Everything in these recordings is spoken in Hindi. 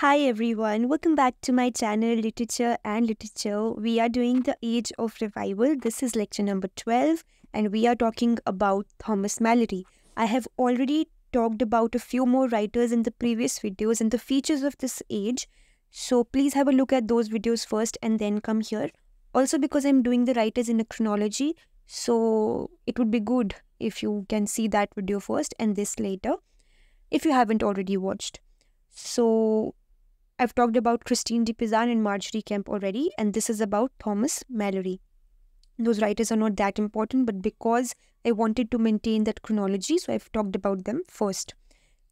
Hi everyone, welcome back to my channel Literature and Literature. We are doing the Age of Revival. This is lecture number 12 and we are talking about Thomas Mallory. I have already talked about a few more writers in the previous videos and the features of this age. So please have a look at those videos first and then come here. Also because I'm doing the writers in a chronology, so it would be good if you can see that video first and this later if you haven't already watched. So I've talked about Christine de Pizan and Marjorie Kemp already, and this is about Thomas Mallory. Those writers are not that important, but because I wanted to maintain that chronology, so I've talked about them first.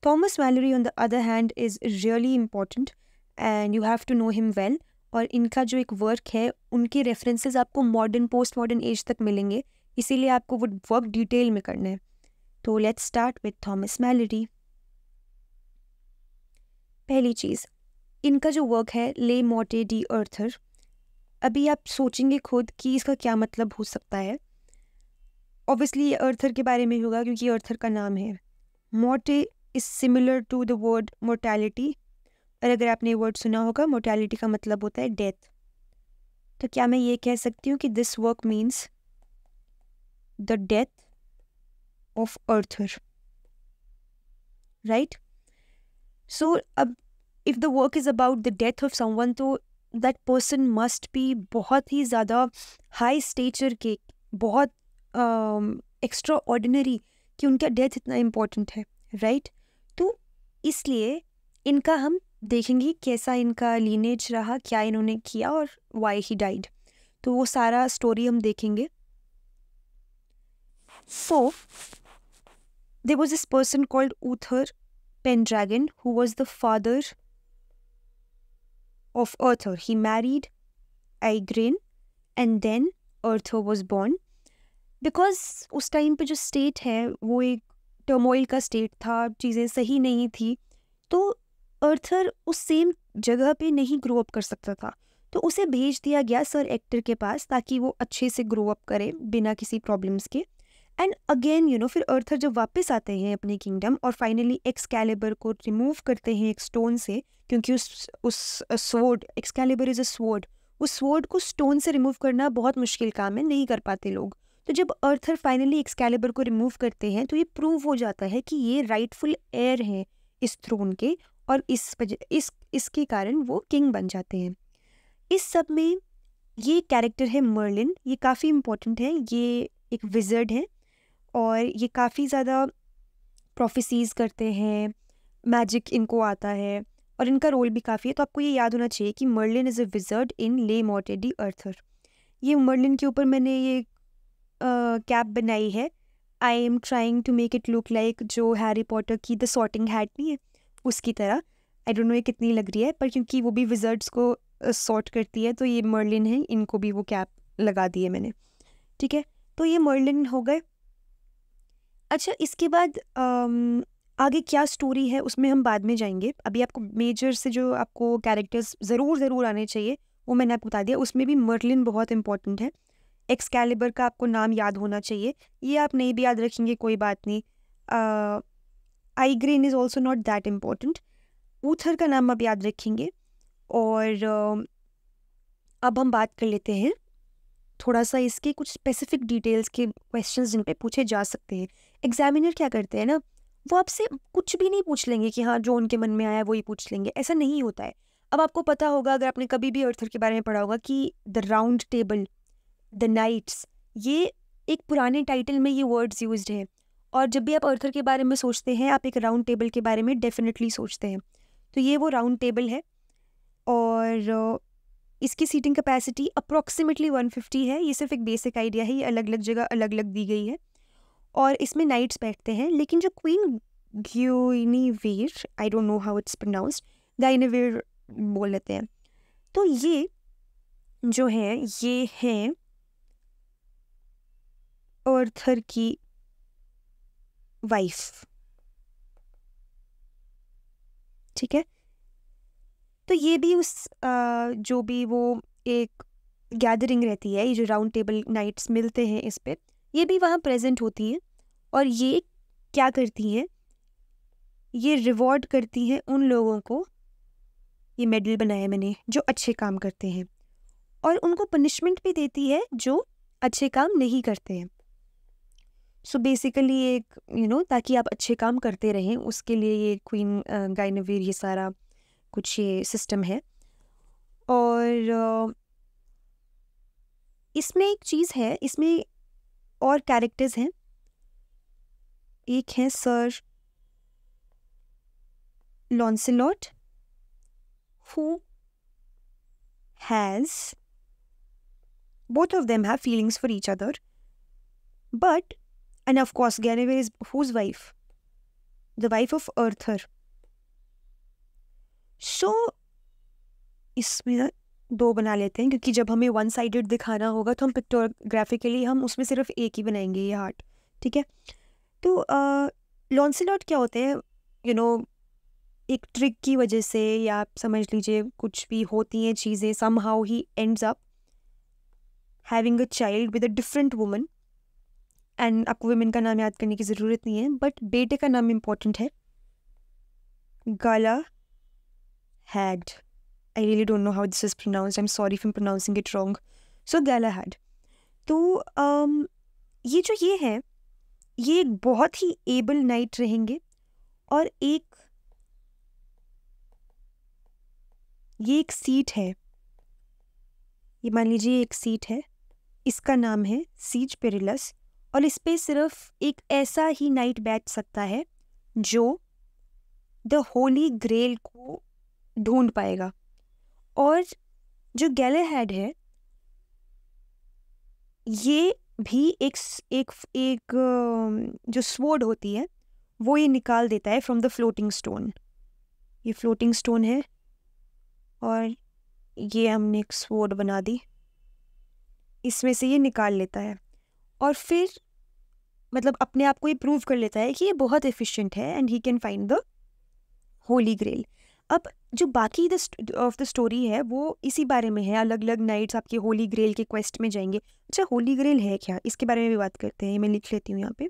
Thomas Mallory, on the other hand, is really important, and you have to know him well. और इनका जो एक वर्क है उनके रेफरेंसेस आपको मॉडर्न पोस्ट मॉडर्न एज तक मिलेंगे इसीलिए आपको वो वर्क डिटेल में करना है तो let's start with Thomas Malory पहली चीज़ इनका जो वर्क है ले मोटे डी अर्थर अभी आप सोचेंगे खुद कि इसका क्या मतलब हो सकता है ऑब्वियसली ये अर्थर के बारे में होगा क्योंकि अर्थर का नाम है Morte is similar to the word mortality और अगर आपने ये वर्ड सुना होगा मोर्टैलिटी का मतलब होता है डेथ तो क्या मैं ये कह सकती हूँ कि this work means the death of Arthur right so अब if the work is about the death of someone तो दैट पर्सन मस्ट भी बहुत ही ज़्यादा हाई स्टेचर के बहुत एक्स्ट्रा uh, ऑर्डिनरी कि उनका डेथ इतना इम्पोर्टेंट है राइट right? तो इसलिए इनका हम देखेंगे कैसा इनका लीनेज रहा क्या इन्होंने किया और वाई ही डाइड तो वो सारा स्टोरी हम देखेंगे so they was this person called Uther Dragon who was the father of Arthur. He married Aigrin and then Arthur was born because उस टाइम पे जो स्टेट है वो एक टर्मोइल का स्टेट था चीज़ें सही नहीं थी तो अर्थर उस सेम जगह पे नहीं ग्रो अप कर सकता था तो उसे भेज दिया गया सर एक्टर के पास ताकि वो अच्छे से ग्रो अप करे बिना किसी प्रॉब्लम्स के एंड अगेन यू नो फिर अर्थर जब वापस आते हैं अपने किंगडम और फाइनली एक्स कैलेबर को रिमूव करते हैं एक स्टोन से क्योंकि उस उस sword Excalibur is a sword उस स्वोर्ड को स्टोन से रिमूव करना बहुत मुश्किल काम है नहीं कर पाते लोग तो जब अर्थर फाइनली एक्स कैलेबर को रिमूव करते हैं तो ये प्रूव हो जाता है कि ये राइटफुल एयर हैं इस थ्रोन के और इस इस इसके कारण वो किंग बन जाते हैं इस सब में ये कैरेक्टर है मर्लिन ये काफ़ी इम्पोर्टेंट है ये एक विजर्ड है और ये काफ़ी ज़्यादा प्रोफेसीज़ करते हैं मैजिक इनको आता है और इनका रोल भी काफ़ी है तो आपको ये याद होना चाहिए कि Merlin is a wizard in Le Morte d' अर्थर ये मर्लिन के ऊपर मैंने ये कैप बनाई है I am trying to make it look like जो हैरी पॉटर की द सॉर्टिंग हैट नहीं है उसकी तरह आई डोंट नो ये कितनी लग रही है पर क्योंकि वो भी विजर्ड्स को सॉर्ट करती है तो ये मर्लिन है इनको भी वो कैप लगा दी है मैंने ठीक है तो ये मर्लिन हो गए अच्छा इसके बाद आगे क्या स्टोरी है उसमें हम बाद में जाएंगे अभी आपको मेजर से जो आपको कैरेक्टर्स ज़रूर ज़रूर आने चाहिए वो मैंने आपको बता दिया उसमें भी मर्लिन बहुत इंपॉर्टेंट है एक्स कैलिबर का आपको नाम याद होना चाहिए ये आप नहीं भी याद रखेंगे कोई बात नहीं Igraine is also not that important Uther का नाम आप याद रखेंगे और uh, अब हम बात कर लेते हैं थोड़ा सा इसके कुछ स्पेसिफिक डिटेल्स के क्वेश्चंस जिन पे पूछे जा सकते हैं एग्जामिनर क्या करते हैं ना वो आपसे कुछ भी नहीं पूछ लेंगे कि हाँ जो उनके मन में आया वही पूछ लेंगे ऐसा नहीं होता है अब आपको पता होगा अगर आपने कभी भी अर्थर के बारे में पढ़ा होगा कि the round table the knights ये एक पुराने टाइटल में ये वर्ड्स यूज हैं और जब भी आप अर्थर के बारे में सोचते हैं आप एक राउंड टेबल के बारे में डेफिनेटली सोचते हैं तो ये वो राउंड टेबल है और इसकी सीटिंग कैपेसिटी अप्रॉक्सीमेटली 150 है ये सिर्फ एक बेसिक आइडिया है ये अलग अलग जगह अलग अलग दी गई है और इसमें नाइट्स बैठते हैं लेकिन जो queen Guinevere I don't know how it's pronounced Guinevere बोल लेते हैं तो ये जो है ये है अर्थर की वाइफ ठीक है तो ये भी उस आ, जो भी वो एक गैदरिंग रहती है ये जो राउंड टेबल नाइट्स मिलते हैं इस पर ये भी वहाँ प्रेजेंट होती है और ये क्या करती है ये रिवॉर्ड करती है उन लोगों को ये मेडल बनाया मैंने जो अच्छे काम करते हैं और उनको पनिशमेंट भी देती है जो अच्छे काम नहीं करते हैं सो बेसिकली एक यू नो ताकि आप अच्छे काम करते रहें उसके लिए ये क्वीन गाइनवीर ये सारा कुछ ये सिस्टम है और इसमें एक चीज़ है इसमें और कैरेक्टर्स हैं एक है sir Lancelot who has both of them have feelings for each other but and of course Guinevere is whose wife the wife of Arthur so इसमें दो बना लेते हैं क्योंकि जब हमें वन साइडेड दिखाना होगा तो हम पिक्टोग्राफिकली हम उसमें सिर्फ एक ही बनाएंगे ये हार्ट ठीक है तो लॉन्सिलॉट क्या होते हैं यू नो एक ट्रिक की वजह से या आप समझ लीजिए कुछ भी होती हैं चीज़ें somehow he ends up having a child with a different woman and आपको वेमेन का नाम याद करने की ज़रूरत नहीं है बट बेटे का नाम इम्पॉर्टेंट है Galahad I really don't know how this is pronounced. I'm sorry if I'm pronouncing it wrong. So Galahad. तो um, ये जो ये है ये एक बहुत ही एबल नाइट रहेंगे और एक ये एक सीट है ये मान लीजिए एक सीट है इसका नाम है सीज पेरिलस और इस पे सिर्फ एक ऐसा ही नाइट बैठ सकता है जो द होली ग्रेल को ढूंढ पाएगा और जो गैले हेड है ये भी एक एक एक जो स्वोर्ड होती है वो ये निकाल देता है फ्रॉम द फ्लोटिंग स्टोन ये फ्लोटिंग स्टोन है और ये हमने एक स्वोर्ड बना दी इसमें से ये निकाल लेता है और फिर मतलब अपने आप को ये प्रूव कर लेता है कि ये बहुत एफिशिएंट है and he can find the holy grail अब जो बाकी ऑफ द स्टोरी है वो इसी बारे में है अलग अलग नाइट्स आपके होली ग्रेल के क्वेस्ट में जाएंगे अच्छा होली ग्रेल है क्या इसके बारे में भी बात करते हैं मैं लिख लेती हूँ यहाँ पे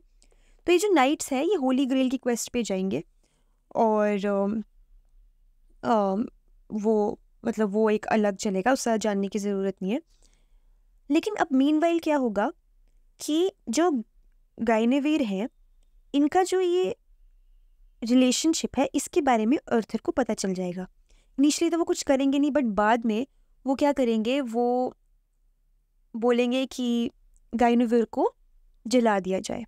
तो ये जो नाइट्स है ये होली ग्रेल की क्वेस्ट पे जाएंगे और आ, आ, वो मतलब वो एक अलग चलेगा उसका जानने की ज़रूरत नहीं है लेकिन अब मीन क्या होगा कि जो गायनेवीर हैं इनका जो ये रिलेशनशिप है इसके बारे में अर्थर को पता चल जाएगा इनिशली तो वो कुछ करेंगे नहीं बट बाद में वो क्या करेंगे वो बोलेंगे कि गायनवीर को जला दिया जाए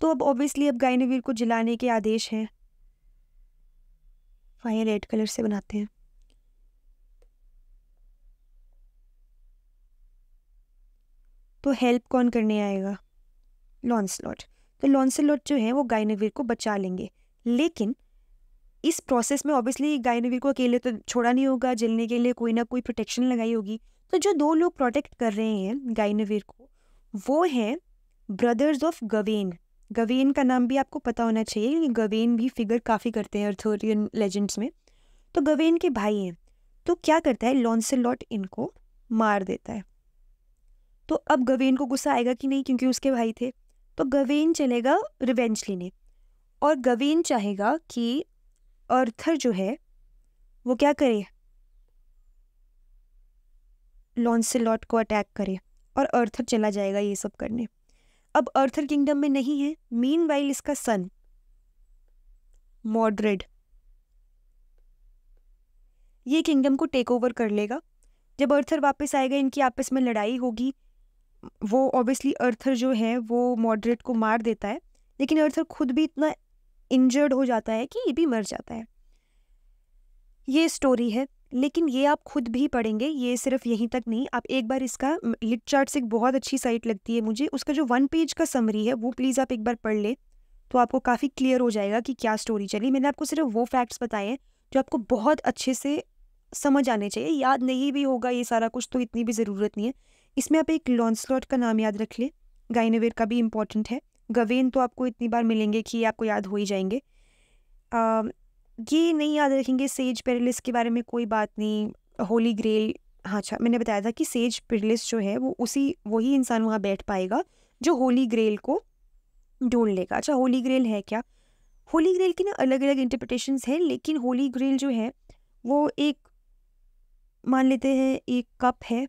तो अब ऑब्वियसली अब गायनवीर को जलाने के आदेश हैं फायर रेड कलर से बनाते हैं तो हेल्प कौन करने आएगा लॉन्सलॉट तो लॉन्सलॉट जो है वो गायनवीर को बचा लेंगे लेकिन इस प्रोसेस में ऑब्वियसली गायनवीर को अकेले तो छोड़ा नहीं होगा जलने के लिए कोई ना कोई प्रोटेक्शन लगाई होगी तो जो दो लोग प्रोटेक्ट कर रहे हैं गायनवीर को वो हैं ब्रदर्स ऑफ गवेन गवेन का नाम भी आपको पता होना चाहिए क्योंकि गवेन भी फिगर काफ़ी करते हैं अर्थोरियन लेजेंड्स में तो गवेन के भाई हैं तो क्या करता है लॉन्सेलॉट इनको मार देता है तो अब गवेन को गुस्सा आएगा कि नहीं क्योंकि उसके भाई थे तो गवेन चलेगा रिवेंज लेने और गवेन चाहेगा कि अर्थर जो है वो क्या करे लॉन्सिलॉट को अटैक करे और अर्थर चला जाएगा ये सब करने अब अर्थर किंगडम में नहीं है मीन वाइल इसका सन मॉड्रिड ये किंगडम को टेक ओवर कर लेगा जब अर्थर वापस आएगा इनकी आपस में लड़ाई होगी वो ऑब्वियसली अर्थर जो है वो मॉड्रेट को मार देता है लेकिन अर्थर खुद भी इतना इंजर्ड हो जाता है कि ये भी मर जाता है ये स्टोरी है लेकिन ये आप खुद भी पढ़ेंगे ये सिर्फ यहीं तक नहीं आप एक बार इसका लिट चार्ट एक बहुत अच्छी साइट लगती है मुझे उसका जो वन पेज का समरी है वो प्लीज़ आप एक बार पढ़ लें तो आपको काफ़ी क्लियर हो जाएगा कि क्या स्टोरी चली मैंने आपको सिर्फ वो फैक्ट्स बताए हैं जो आपको बहुत अच्छे से समझ आने चाहिए याद नहीं भी होगा ये सारा कुछ तो इतनी भी ज़रूरत नहीं है इसमें आप एक लॉन्सलॉट का नाम याद रख लें गाइनवेर का भी इम्पोर्टेंट है गवेन तो आपको इतनी बार मिलेंगे कि आपको याद हो ही जाएंगे आ, ये नहीं याद रखेंगे सेज पेरिलिस के बारे में कोई बात नहीं होली ग्रेल हाँ अच्छा मैंने बताया था कि सेज पेरिलिस जो है वो उसी वही इंसान वहाँ बैठ पाएगा जो होली ग्रेल को ढूंढ लेगा अच्छा होली ग्रेल है क्या होली ग्रेल की ना अलग अलग इंटरप्रटेशन हैं लेकिन होली ग्रेल जो है वो एक मान लेते हैं एक कप है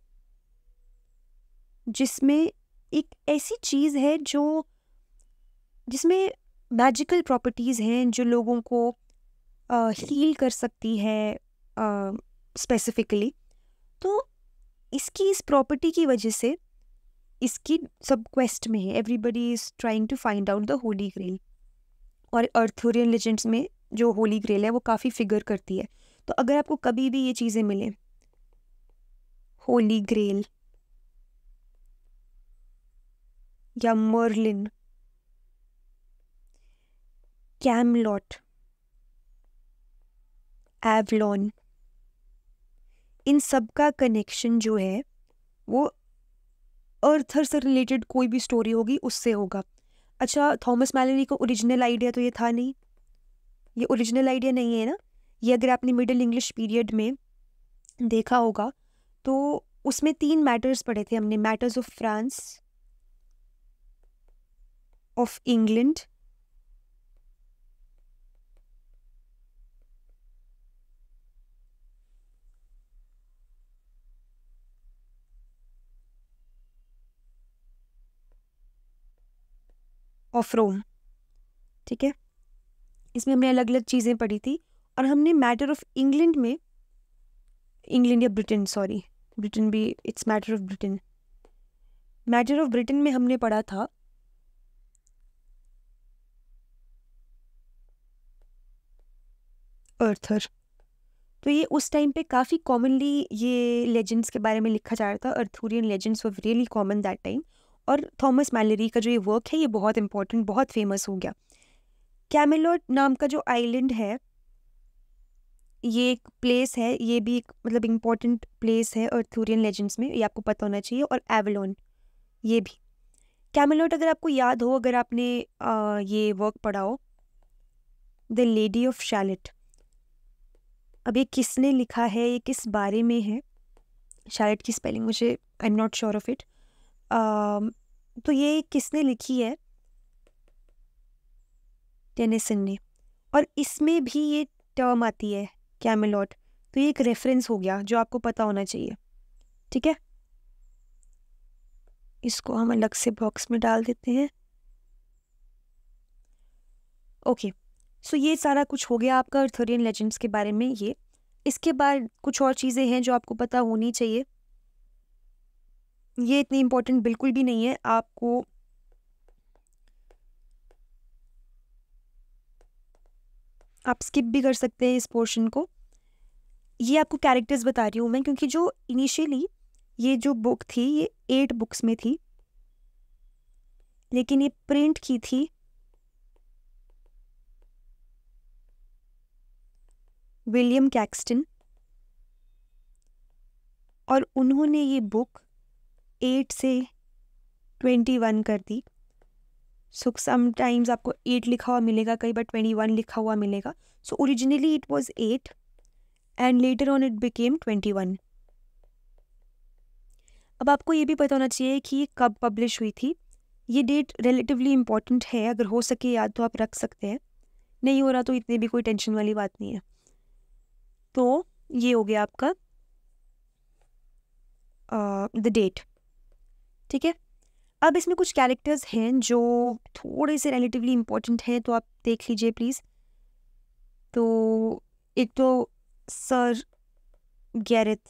जिसमें एक ऐसी चीज़ है जो जिसमें मैजिकल प्रॉपर्टीज़ हैं जो लोगों को हील कर सकती है स्पेसिफिकली तो इसकी इस प्रॉपर्टी की वजह से इसकी सब क्वेस्ट में है everybody is trying to find out the holy grail और अर्थोरियन लेजेंड्स में जो होली ग्रेल है वो काफ़ी फिगर करती है तो अगर आपको कभी भी ये चीज़ें मिलें होली ग्रेल या मर्लिन कैमलॉट एवलॉन इन सब का कनेक्शन जो है वो अर्थर से रिलेटेड कोई भी स्टोरी होगी उससे होगा अच्छा थॉमस मैलरी का ओरिजिनल आइडिया तो ये था नहीं ये ओरिजिनल आइडिया नहीं है ना ये अगर आपने मिडिल इंग्लिश पीरियड में देखा होगा तो उसमें तीन मैटर्स पढ़े थे हमने matters of France of England और फ्रोम ठीक है इसमें हमने अलग अलग चीज़ें पढ़ी थी और हमने मैटर ऑफ इंग्लैंड में इंग्लैंड या ब्रिटेन सॉरी ब्रिटेन भी it's matter of Britain matter of Britain में हमने पढ़ा था अर्थर तो ये उस टाइम पे काफ़ी कॉमनली ये लेजेंड्स के बारे में लिखा जा रहा था Arthurian legends were really common that time और थॉमस मैलरी का जो ये वर्क है ये बहुत इंपॉर्टेंट बहुत फेमस हो गया कैमिलोट नाम का जो आइलैंड है ये एक प्लेस है ये भी एक मतलब इम्पोर्टेंट प्लेस है अर्थूरियन लेजेंड्स में ये आपको पता होना चाहिए और एवलोन ये भी कैमिलोट अगर आपको याद हो अगर आपने आ, ये वर्क पढ़ा हो द लेडी ऑफ शैलेट अब ये किसने लिखा है ये किस बारे में है शायद की स्पेलिंग मुझे I am not sure of it तो ये किसने लिखी है टेनिसन ने और इसमें भी ये टर्म आती है कैमिलॉट तो ये एक रेफरेंस हो गया जो आपको पता होना चाहिए ठीक है इसको हम अलग से बॉक्स में डाल देते हैं ओके सो ये सारा कुछ हो गया आपका अर्थोरियन लेजेंड्स के बारे में ये इसके बाद कुछ और चीज़ें हैं जो आपको पता होनी चाहिए ये इतनी इम्पोर्टेंट बिल्कुल भी नहीं है आपको आप स्किप भी कर सकते हैं इस पोर्शन को ये आपको कैरेक्टर्स बता रही हूँ मैं क्योंकि जो इनिशियली ये जो बुक थी ये एट बुक्स में थी लेकिन ये प्रिंट की थी विलियम कैक्सटन और उन्होंने ये बुक एट से ट्वेंटी वन कर दी सो समाइम्स आपको एट लिखा हुआ मिलेगा कई बार ट्वेंटी वन लिखा हुआ मिलेगा so originally it was eight and later on it became twenty one अब आपको ये भी पता होना चाहिए कि ये कब पब्लिश हुई थी ये डेट रिलेटिवली इम्पॉर्टेंट है अगर हो सके याद तो आप रख सकते हैं नहीं हो रहा तो इतनी भी कोई टेंशन वाली बात नहीं है तो ये हो गया आपका द uh, डेट ठीक है अब इसमें कुछ कैरेक्टर्स हैं जो थोड़े से रिलेटिवली इम्पोर्टेंट हैं तो आप देख लीजिए प्लीज़ तो एक तो सर गैरिथ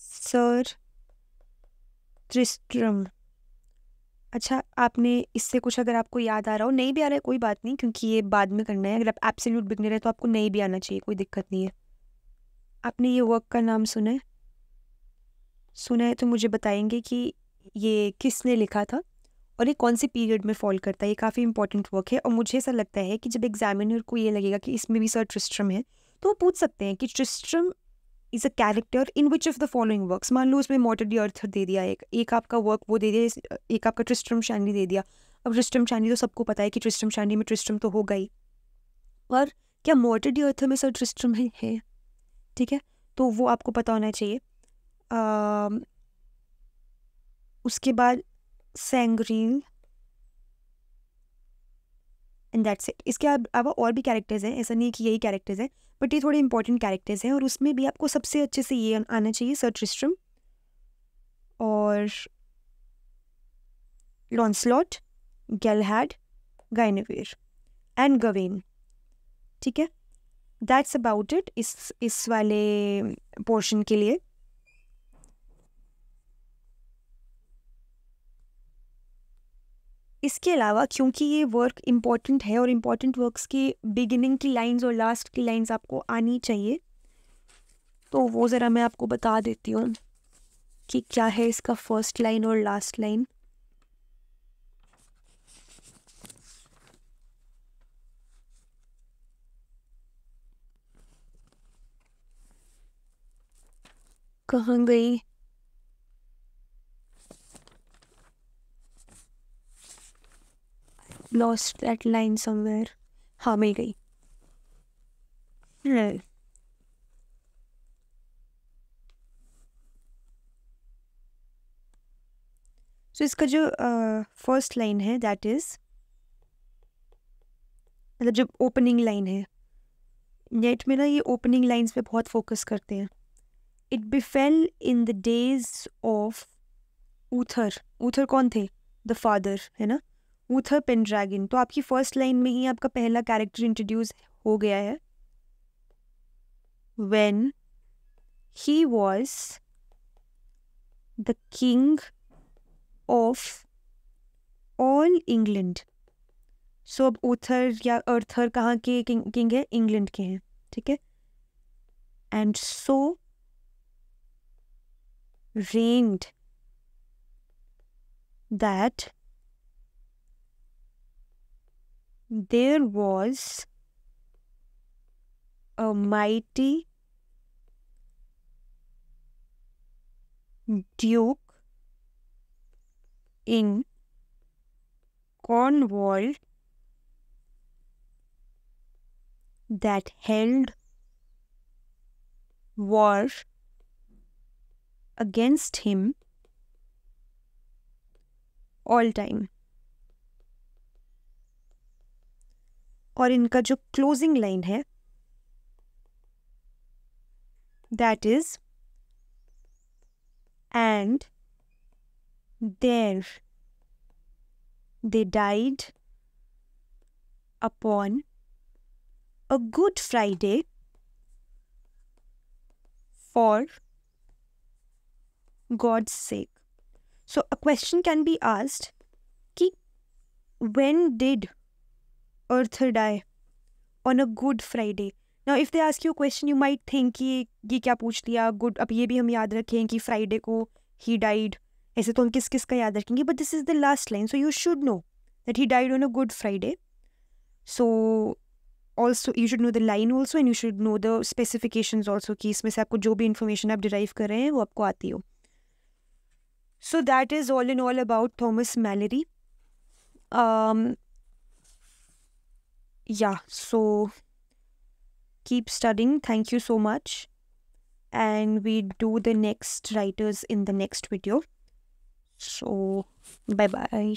सर त्रिस्ट्रम अच्छा आपने इससे कुछ अगर आपको याद आ रहा हो नहीं भी आ रहा है कोई बात नहीं क्योंकि ये बाद में करना है अगर आप एब्सोल्यूट बिगनर है तो आपको नहीं भी आना चाहिए कोई दिक्कत नहीं है आपने ये वर्क का नाम सुना है सुना है तो मुझे बताएंगे कि ये किसने लिखा था और ये कौन से पीरियड में फॉल करता है ये काफ़ी इंपॉर्टेंट वर्क है और मुझे ऐसा लगता है कि जब एग्जामिनर को ये लगेगा कि इसमें भी सर ट्रिस्ट्रम है तो वो पूछ सकते हैं कि Tristram is a character in which of the following works मान लो उसमें मोटर डी अर्थ दे दिया एक एक आपका वर्क वो दे दिया एक आपका ट्रिस्ट्रम शैंडी दे दिया अब ट्रिस्ट्रम शैंडी तो सबको पता है कि ट्रिस्ट्रम शैंडी में ट्रिस्ट्रम तो होगा ही और क्या मोटर डी अर्थ में सर ट्रिस्ट्रम है ठीक है तो वो आपको पता होना चाहिए उसके बाद सेंग्रील एंड दैट्स इट इसके अलावा और भी कैरेक्टर्स हैं ऐसा नहीं कि यही कैरेक्टर्स हैं बट ये थोड़े इंपॉर्टेंट कैरेक्टर्स हैं और उसमें भी आपको सबसे अच्छे से ये आना चाहिए सर ट्रिस्ट्रम और लॉन्सलॉट गैलहैड गाइनवेर एंड गवेन ठीक है दैट्स अबाउट इट इस इस वाले पोर्शन के लिए इसके अलावा क्योंकि ये वर्क इम्पॉर्टेंट है और इम्पॉर्टेंट वर्क्स की बिगिनिंग की लाइंस और लास्ट की लाइंस आपको आनी चाहिए तो वो ज़रा मैं आपको बता देती हूँ कि क्या है इसका फर्स्ट लाइन और लास्ट लाइन कहाँ गई लॉस्ट दैट लाइन समवेयर हाँ मिल गई तो इसका जो फर्स्ट uh, लाइन है दैट इज मतलब जो ओपनिंग लाइन है नेट में ना ये ओपनिंग लाइंस पे बहुत फोकस करते हैं it befell in the days of Uther Uther कौन थे द फादर है ना पेन ड्रैगन तो आपकी फर्स्ट लाइन में ही आपका पहला कैरेक्टर इंट्रोड्यूस हो गया है when he was the king of all England so अब ओथर या अर्थर कहाँ के किंग, किंग है इंग्लैंड के हैं ठीक है and so rend that there was a mighty duke in Cornwall that held war against him all time. और इनका जो क्लोजिंग लाइन है that is and there they died upon a Good Friday for God's sake so a question can be asked कि when did Arthur die on a Good Friday ना if they ask you question you might think कि ये क्या पूछ लिया गुड अब ये भी हम याद रखें कि फ्राइडे को ही डाइड ऐसे तो हम किस किस का याद रखेंगे but this is the last line so you should know that he died on a Good Friday so also you should know the line also and you should know the specification also कि इसमें से आपको जो भी इन्फॉर्मेशन आप डिराइव कर रहे हैं वो आपको आती हो so that is all in all about Thomas Malory yeah, so keep studying. Thank you so much. And we do the next writers in the next video. So, bye bye.